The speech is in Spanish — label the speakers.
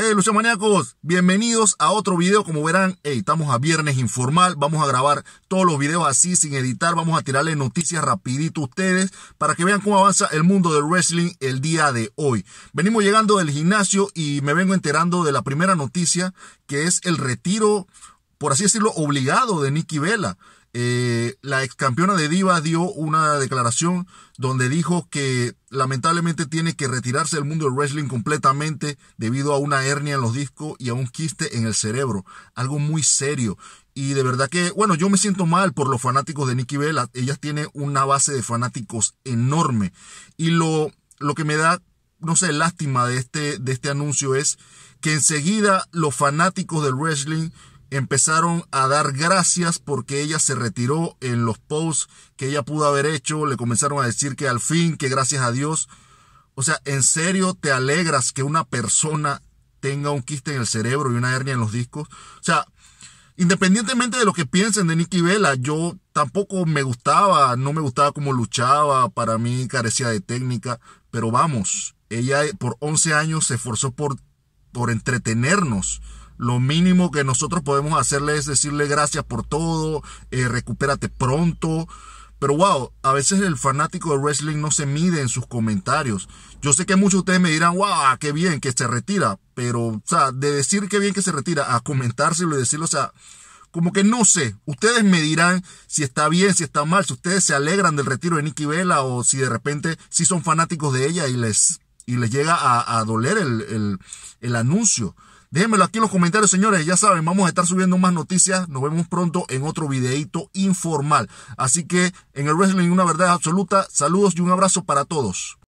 Speaker 1: Hey, bienvenidos a otro video. Como verán, estamos a viernes informal. Vamos a grabar todos los videos así, sin editar. Vamos a tirarle noticias rapidito a ustedes para que vean cómo avanza el mundo del wrestling el día de hoy. Venimos llegando del gimnasio y me vengo enterando de la primera noticia, que es el retiro, por así decirlo, obligado de Nicky Vela. Eh, la ex campeona de Diva dio una declaración donde dijo que lamentablemente tiene que retirarse del mundo del wrestling completamente debido a una hernia en los discos y a un quiste en el cerebro. Algo muy serio. Y de verdad que, bueno, yo me siento mal por los fanáticos de Nikki Bella. Ella tiene una base de fanáticos enorme. Y lo, lo que me da, no sé, lástima de este, de este anuncio es que enseguida los fanáticos del wrestling empezaron a dar gracias porque ella se retiró en los posts que ella pudo haber hecho, le comenzaron a decir que al fin, que gracias a Dios. O sea, ¿en serio te alegras que una persona tenga un quiste en el cerebro y una hernia en los discos? O sea, independientemente de lo que piensen de Nicky Vela, yo tampoco me gustaba, no me gustaba cómo luchaba, para mí carecía de técnica, pero vamos, ella por 11 años se esforzó por, por entretenernos lo mínimo que nosotros podemos hacerle es decirle gracias por todo, eh, recupérate pronto. Pero wow, a veces el fanático de wrestling no se mide en sus comentarios. Yo sé que muchos de ustedes me dirán, wow, ah, qué bien que se retira. Pero, o sea, de decir qué bien que se retira a comentárselo y decirlo, o sea, como que no sé. Ustedes me dirán si está bien, si está mal, si ustedes se alegran del retiro de Nikki Vela o si de repente sí son fanáticos de ella y les, y les llega a, a doler el, el anuncio. Déjenmelo aquí en los comentarios, señores. Ya saben, vamos a estar subiendo más noticias. Nos vemos pronto en otro videíto informal. Así que en el Wrestling una verdad absoluta. Saludos y un abrazo para todos.